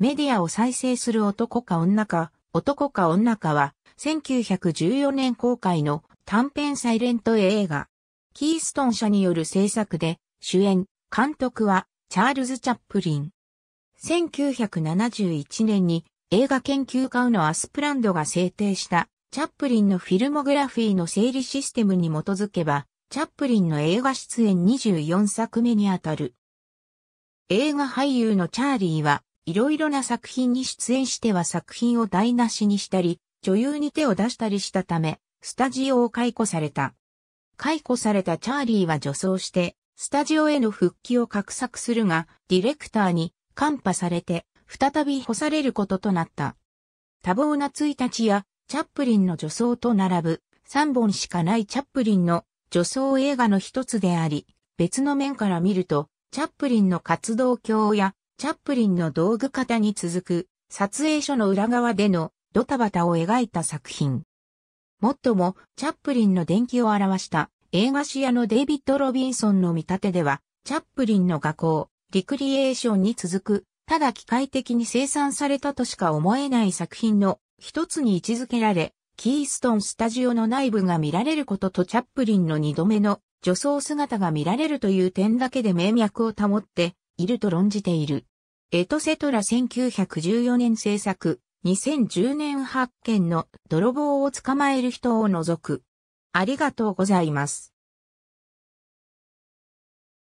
メディアを再生する男か女か、男か女かは、1914年公開の短編サイレント映画。キーストン社による制作で、主演、監督は、チャールズ・チャップリン。1971年に映画研究家のアスプランドが制定したチャップリンのフィルモグラフィーの整理システムに基づけば、チャップリンの映画出演24作目にあたる。映画俳優のチャーリーはいろいろな作品に出演しては作品を台無しにしたり、女優に手を出したりしたため、スタジオを解雇された。解雇されたチャーリーは女装して、スタジオへの復帰を画策するが、ディレクターにカンパされて、再び干されることとなった。多忙な1日や、チャップリンの女装と並ぶ、3本しかないチャップリンの女装映画の一つであり、別の面から見ると、チャップリンの活動教やチャップリンの道具型に続く、撮影所の裏側でのドタバタを描いた作品。もっとも、チャップリンの伝記を表した映画史屋のデイビッド・ロビンソンの見立てでは、チャップリンの画工、リクリエーションに続く、ただ機械的に生産されたとしか思えない作品の一つに位置づけられ、キーストンスタジオの内部が見られることとチャップリンの二度目の女装姿が見られるという点だけで名脈を保っていると論じている。エトセトラ1914年制作、2010年発見の泥棒を捕まえる人を除く。ありがとうございます。